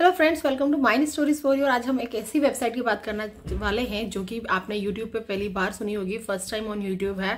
hello friends welcome to mine stories for your आज हम एक ऐसी वेबसाइट की बात करना वाले हैं जो कि आपने यूट्यूब पे पहली बार सुनी होगी फर्स्ट टाइम ऑन यूट्यूब है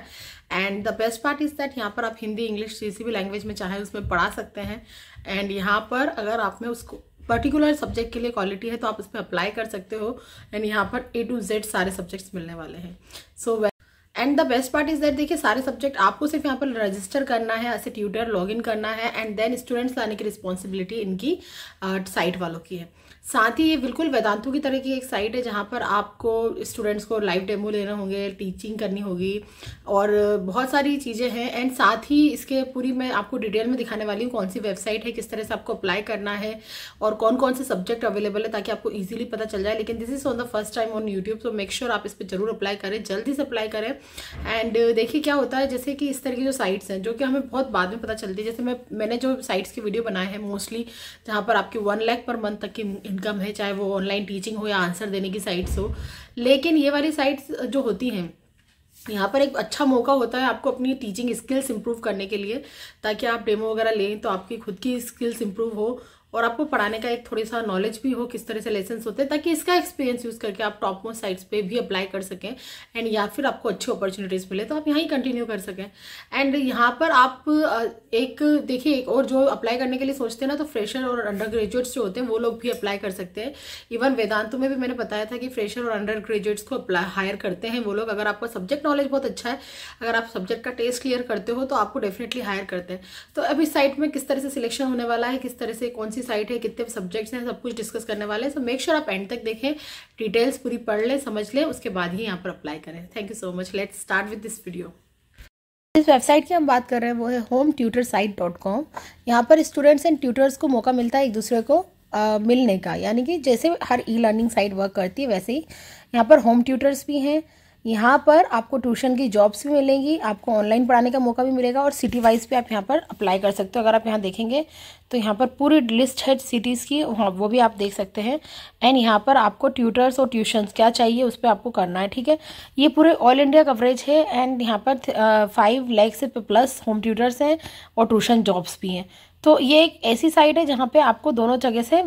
and the best part is that यहाँ पर आप हिंदी इंग्लिश किसी भी लैंग्वेज में चाहे उसमें पढ़ा सकते हैं एंड यहाँ पर अगर आप में उसको पर्टिकुलर सब्जेक्ट के लिए क्वालिटी है तो आप उसमें अप्लाई कर सकते हो एंड यहाँ पर ए टू जेड सारे सब्जेक्ट्स मिलने वाले हैं so so, and the best part is that देखिए सारे सब्जेक्ट आपको सिर्फ यहाँ पर रजिस्टर करना है ऐसे ट्यूटर लॉग इन करना है एंड देन स्टूडेंट्स लाने की रिस्पॉन्सिबिलिटी इनकी साइट uh, वालों की है साथ ही ये बिल्कुल वेदांतों की तरह की एक साइट है जहाँ पर आपको स्टूडेंट्स को लाइव डेमो लेना होंगे टीचिंग करनी होगी और बहुत सारी चीज़ें हैं एंड साथ ही इसके पूरी मैं आपको डिटेल में दिखाने वाली हूँ कौन सी वेबसाइट है किस तरह से आपको अप्लाई करना है और कौन कौन से सब्जेक्ट अवेलेबल है ताकि आपको ईजिली पता चल जाए लेकिन this is on the first time on YouTube तो मेक श्योर आप इस पर जरूर अप्लाई करें जल्दी से अप्लाई करें एंड देखिए क्या होता है जैसे कि इस तरह की जो साइट्स हैं जो कि हमें बहुत बाद में पता चलती है जैसे मैं मैंने जो साइट्स की वीडियो बनाए हैं मोस्टली जहाँ पर आपकी वन लैख पर मंथ तक की इनकम है चाहे वो ऑनलाइन टीचिंग हो या आंसर देने की साइट्स हो लेकिन ये वाली साइट्स जो होती हैं यहाँ पर एक अच्छा मौका होता है आपको अपनी टीचिंग स्किल्स इंप्रूव करने के लिए ताकि आप डेमो वगैरह लें तो आपकी खुद की स्किल्स इंप्रूव हो और आपको पढ़ाने का एक थोड़ी सा नॉलेज भी हो किस तरह से लेसन होते हैं ताकि इसका एक्सपीरियंस यूज़ करके आप टॉप मोस्ट साइट्स पे भी अप्लाई कर सकें एंड या फिर आपको अच्छी अपॉर्चुनिटीज़ मिले तो आप यहाँ ही कंटिन्यू कर सकें एंड यहाँ पर आप एक देखिए एक और जो अप्लाई करने के लिए सोचते हैं ना तो फ्रेशर और अंडर ग्रेजुएट्स जो होते हैं वो लोग भी अप्लाई कर सकते हैं इवन वेदांतों में भी मैंने बताया था कि फ्रेशर और अंडर ग्रेजुएट्स को अप्लाई हायर करते हैं वो लोग अगर आपका सब्जेक्ट नॉलेज बहुत अच्छा है अगर आप सब्जेक्ट का टेस्ट क्लियर करते हो तो आपको डेफिनेटली हायर करते हैं तो अब इस साइट में किस तरह से सिलेक्शन होने वाला है किस तरह से कौन सी सी साइट है कितने सब्जेक्ट्स हैं सब कुछ डिस्कस करने वाले हैं सो मेक श्योर आप एंड तक देखें डिटेल्स पूरी पढ़ लें समझ लें उसके बाद ही यहाँ पर अप्लाई करें thank you so much let's start with this video इस वेबसाइट की हम बात कर रहे हैं वो है home tutor site dot com यहाँ पर स्टूडेंट्स एंड ट्यूटर्स को मौका मिलता है एक दूसरे को आ, मिलने का यानी कि जैसे हर ई लर्निंग साइट वर्क करती है वैसे ही यहाँ पर होम ट्यूटर्स भी हैं यहाँ पर आपको ट्यूशन की जॉब्स भी मिलेंगी आपको ऑनलाइन पढ़ाने का मौका भी मिलेगा और सिटी वाइज भी आप यहाँ पर अप्लाई कर सकते हो अगर आप यहाँ देखेंगे तो यहाँ पर पूरी लिस्ट है सिटीज़ की वो भी आप देख सकते हैं एंड यहाँ पर आपको ट्यूटर्स और ट्यूशन्स क्या चाहिए उस पर आपको करना है ठीक है ये पूरे ऑल इंडिया कवरेज है एंड यहाँ पर five lakhs plus home tutors हैं और ट्यूशन जॉब्स भी हैं तो ये एक ऐसी साइट है जहाँ पे आपको दोनों जगह से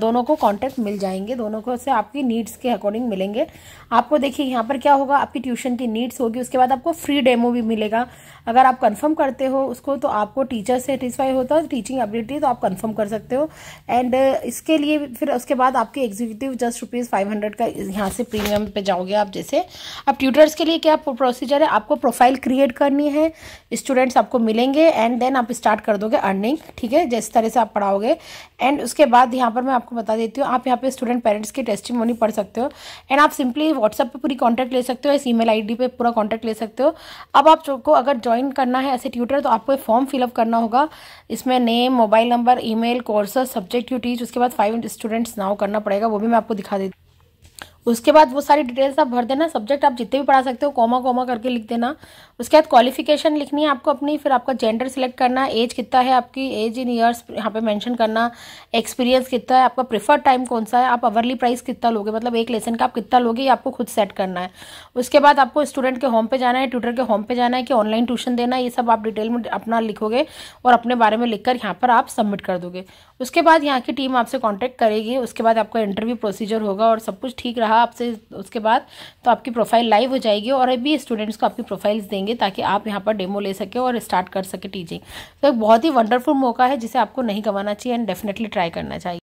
दोनों को कॉन्टैक्ट मिल जाएंगे दोनों को से आपकी नीड्स के अकॉर्डिंग मिलेंगे आपको देखिए यहाँ पर क्या होगा आपकी ट्यूशन की नीड्स होगी उसके बाद आपको फ्री डेमो भी मिलेगा अगर आप कंफर्म करते हो उसको तो आपको टीचर सेटिस्फाई होता है टीचिंग एबिलिटी तो आप कन्फर्म कर सकते हो एंड इसके लिए फिर उसके बाद आपके executive just rupees five hundred का यहाँ से प्रीमियम पर जाओगे आप जैसे अब ट्यूटर्स के लिए क्या प्रोसीजर है आपको प्रोफाइल क्रिएट करनी है स्टूडेंट्स आपको मिलेंगे एंड देन आप स्टार्ट कर दोगे अर्निंग ठीक है जिस तरह से आप पढ़ाओगे एंड उसके बाद यहाँ पर मैं आपको बता देती हूँ आप यहाँ पे स्टूडेंट पेरेंट्स की टेस्टिमोनी पढ़ सकते हो एंड आप सिंपली व्हाट्सअप पे पूरी कॉन्टैक्ट ले सकते हो इस ईमेल आईडी पे पूरा कॉन्टैक्ट ले सकते हो अब आप को अगर ज्वाइन करना है ऐसे ट्यूटर तो आपको फॉर्म फिलअप करना होगा इसमें name mobile number e mail courses subject you teach उसके बाद फाइव स्टूडेंट्स नाव करना पड़ेगा वो भी मैं आपको दिखा देती हूँ उसके बाद वो सारी डिटेल्स आप भर देना सब्जेक्ट आप जितने भी पढ़ा सकते हो कॉमा कॉमा करके लिख देना उसके बाद क्वालिफिकेशन लिखनी है आपको अपनी फिर आपका जेंडर सिलेक्ट करना एज कितना है आपकी एज इन ईयर्स यहाँ पे मेंशन करना एक्सपीरियंस कितना है आपका प्रिफर्ड टाइम कौन सा है आप अवरली प्राइस कितना लोगे मतलब एक लेसन का आप कितना लोगे ये आपको खुद सेट करना है उसके बाद आपको स्टूडेंट के होम पे जाना है ट्यूटर के होम पे जाना है कि ऑनलाइन ट्यूशन देना है ये सब आप डिटेल में अपना लिखोगे और अपने बारे में लिखकर यहाँ पर आप सबमिट कर दोगे उसके बाद यहाँ की टीम आपसे कॉन्टैक्ट करेगी उसके बाद आपका इंटरव्यू प्रोसीजर होगा और सब कुछ ठीक रहा रहा आपसे उसके बाद तो आपकी प्रोफाइल लाइव हो जाएगी और अभी स्टूडेंट्स को आपकी प्रोफाइल्स देंगे ताकि आप यहाँ पर डेमो ले सके और स्टार्ट कर सके टीचिंग तो एक बहुत ही वंडरफुल मौका है जिसे आपको नहीं गंवाना चाहिए एंड डेफिनेटली ट्राई करना चाहिए